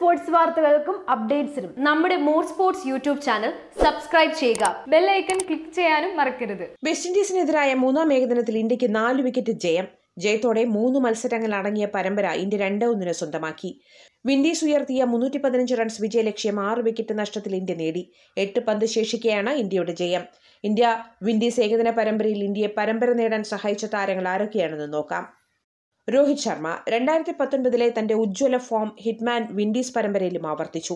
sports വാർത്തകൾക്കും അപ്ഡേറ്റ്സിനും നമ്മുടെ more sports YouTube channel subscribe ചെയ്യുക ബെല്ലൈക്കൺ ക്ലിക്ക് ചെയ്യാനും മറക്കരുത് വെസ്റ്റ് ഇൻഡീസിനെതിരായ മൂന്നാം ഏകദിനത്തിൽ ഇന്ത്യക്ക് നാല് വിക്കറ്റ് ജയം ജയത്തോടെ മൂന്ന് മത്സരങ്ങൾ അടങ്ങിയ പരമ്പര ഇന്ത്യ രണ്ട് ഒന്നിന് സ്വന്തമാക്കി വിൻഡീസ് ഉയർത്തിയ മുന്നൂറ്റി പതിനഞ്ച് റൺസ് വിജയ ലക്ഷ്യം ആറ് വിക്കറ്റ് നഷ്ടത്തിൽ ഇന്ത്യ നേടി എട്ട് പന്ത് ശേഷിക്കെയാണ് ഇന്ത്യയുടെ ജയം ഇന്ത്യ വിൻഡീസ് ഏകദിന പരമ്പരയിൽ ഇന്ത്യയെ പരമ്പര നേടാൻ സഹായിച്ച താരങ്ങൾ ആരൊക്കെയാണെന്ന് നോക്കാം രോഹിത് ശർമ്മ രണ്ടായിരത്തി പത്തൊൻപതിലെ തന്റെ ഉജ്ജ്വല ഫോം ഹിറ്റ്മാൻ വിൻഡീസ് പരമ്പരയിലും ആവർത്തിച്ചു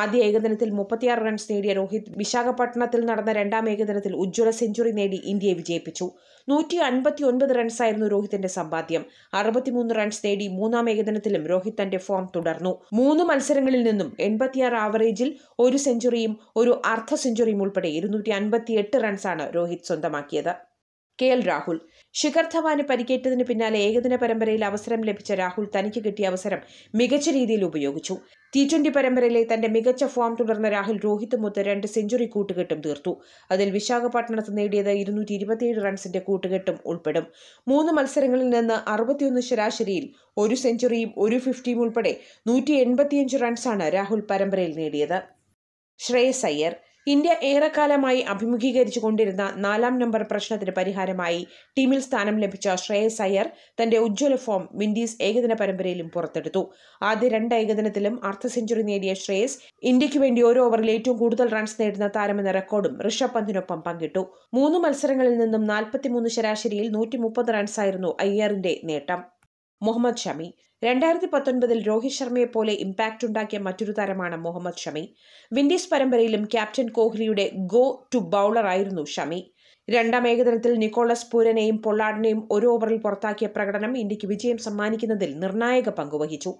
ആദ്യ ഏകദിനത്തിൽ മുപ്പത്തിയാറ് റൺസ് നേടിയ രോഹിത് വിശാഖപട്ടണത്തിൽ നടന്ന രണ്ടാം ഏകദിനത്തിൽ ഉജ്ജ്വല സെഞ്ചുറി നേടി ഇന്ത്യയെ വിജയിപ്പിച്ചു നൂറ്റി അൻപത്തി ഒൻപത് റൺസായിരുന്നു രോഹിത്തിന്റെ സമ്പാദ്യം അറുപത്തിമൂന്ന് റൺസ് നേടി മൂന്നാം ഏകദിനത്തിലും രോഹിത് തന്റെ ഫോം തുടർന്നു മൂന്ന് മത്സരങ്ങളിൽ നിന്നും എൺപത്തിയാറ് ആവറേജിൽ ഒരു സെഞ്ചുറിയും ഒരു അർദ്ധ സെഞ്ചുറിയും ഉൾപ്പെടെ ഇരുന്നൂറ്റി അൻപത്തിയെട്ട് റൺസാണ് രോഹിത് സ്വന്തമാക്കിയത് കെ എൽ രാഹുൽ ശിഖർ ധവാന് പരിക്കേറ്റതിന് പിന്നാലെ ഏകദിന പരമ്പരയിൽ അവസരം ലഭിച്ച രാഹുൽ തനിക്ക് കിട്ടിയ അവസരം മികച്ച രീതിയിൽ ഉപയോഗിച്ചു ടി ട്വന്റി പരമ്പരയിലെ തന്റെ മികച്ച ഫോം തുടർന്ന രാഹുൽ രോഹിത് രോഹിത്തുമൊത്ത് രണ്ട് സെഞ്ചുറി കൂട്ടുകെട്ടും തീർത്തു അതിൽ വിശാഖപട്ടണത്ത് നേടിയത് ഇരുന്നൂറ്റി ഇരുപത്തിയേഴ് റൺസിന്റെ കൂട്ടുകെട്ടും ഉൾപ്പെടും മൂന്ന് മത്സരങ്ങളിൽ നിന്ന് അറുപത്തിയൊന്ന് ശരാശരിയിൽ ഒരു സെഞ്ചുറിയും ഒരു ഫിഫ്റ്റിയും ഉൾപ്പെടെ നൂറ്റി എൺപത്തിയഞ്ച് റൺസാണ് രാഹുൽ പരമ്പരയിൽ നേടിയത് ശ്രേയസ് അയ്യർ ഇന്ത്യ ഏറെക്കാലമായി അഭിമുഖീകരിച്ചു കൊണ്ടിരുന്ന നാലാം നമ്പർ പ്രശ്നത്തിന് പരിഹാരമായി ടീമിൽ സ്ഥാനം ലഭിച്ച ശ്രേയസ് അയ്യർ തന്റെ ഉജ്ജ്വല ഫോം വിൻഡീസ് ഏകദിന പരമ്പരയിലും പുറത്തെടുത്തു ആദ്യ രണ്ട് ഏകദിനത്തിലും അർദ്ധ സെഞ്ചുറി നേടിയ ശ്രേയസ് ഇന്ത്യയ്ക്ക് വേണ്ടി ഓരോ ഓവറിൽ ഏറ്റവും കൂടുതൽ റൺസ് നേടുന്ന താരമെന്ന റെക്കോർഡും ഋഷഭ് പന്തിനൊപ്പം പങ്കിട്ടു മൂന്ന് മത്സരങ്ങളിൽ നിന്നും നാൽപ്പത്തിമൂന്ന് ശരാശരിയിൽ നൂറ്റിമുപ്പത് റൺസായിരുന്നു അയ്യറിന്റെ നേട്ടം മുഹമ്മദ് ഷമി രണ്ടായിരത്തി പത്തൊൻപതിൽ രോഹിത് ശർമ്മയെ പോലെ ഇമ്പാക്റ്റ് ഉണ്ടാക്കിയ മറ്റൊരു താരമാണ് മുഹമ്മദ് ഷമി വിൻഡീസ് പരമ്പരയിലും ക്യാപ്റ്റൻ കോഹ്ലിയുടെ ഗോ ടു ആയിരുന്നു ഷമി രണ്ടാം ഏകദിനത്തിൽ നിക്കോളസ് പൂരനെയും പൊള്ളാടിനെയും ഒരു ഓവറിൽ പുറത്താക്കിയ പ്രകടനം ഇന്ത്യക്ക് വിജയം സമ്മാനിക്കുന്നതിൽ നിർണായക പങ്കുവഹിച്ചു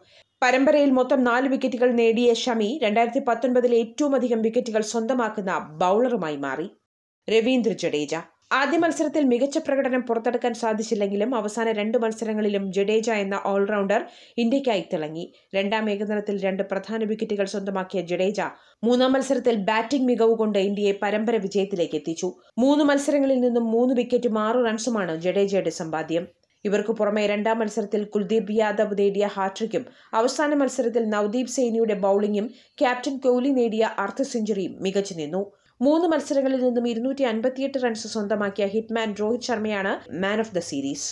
പരമ്പരയിൽ മൊത്തം നാല് വിക്കറ്റുകൾ നേടിയ ഷമി രണ്ടായിരത്തി പത്തൊൻപതിലെ ഏറ്റവും അധികം വിക്കറ്റുകൾ സ്വന്തമാക്കുന്ന ബൗളറുമായി മാറി രവീന്ദ്ര ജഡേജ ആദ്യ മത്സരത്തിൽ മികച്ച പ്രകടനം പുറത്തെടുക്കാൻ സാധിച്ചില്ലെങ്കിലും അവസാന രണ്ട് മത്സരങ്ങളിലും ജഡേജ എന്ന ഓൾറൗണ്ടർ ഇന്ത്യയ്ക്കായി തിളങ്ങി രണ്ടാം ഏകദിനത്തിൽ രണ്ട് പ്രധാന വിക്കറ്റുകൾ സ്വന്തമാക്കിയ ജഡേജ മൂന്നാം മത്സരത്തിൽ ബാറ്റിംഗ് മികവ് കൊണ്ട് ഇന്ത്യയെ പരമ്പര വിജയത്തിലേക്ക് എത്തിച്ചു മൂന്ന് മത്സരങ്ങളിൽ നിന്നും മൂന്ന് വിക്കറ്റും ആറ് റൺസുമാണ് ജഡേജയുടെ സമ്പാദ്യം ഇവർക്ക് പുറമെ രണ്ടാം മത്സരത്തിൽ കുൽദീപ് യാദവ് നേടിയ ഹാട്രിക്കും അവസാന മത്സരത്തിൽ നവദീപ് സേനിയുടെ ബൌളിംഗും ക്യാപ്റ്റൻ കോഹ്ലി നേടിയ അർദ്ധ സെഞ്ചുറിയും മികച്ചു നിന്നു മൂന്ന് മത്സരങ്ങളിൽ നിന്നും ഇരുന്നൂറ്റി അൻപത്തിയെട്ട് റൺസ് സ്വന്തമാക്കിയ ഹിറ്റ്മാൻ രോഹിത് ശർമ്മയാണ് മാൻ ഓഫ് ദ സീരീസ്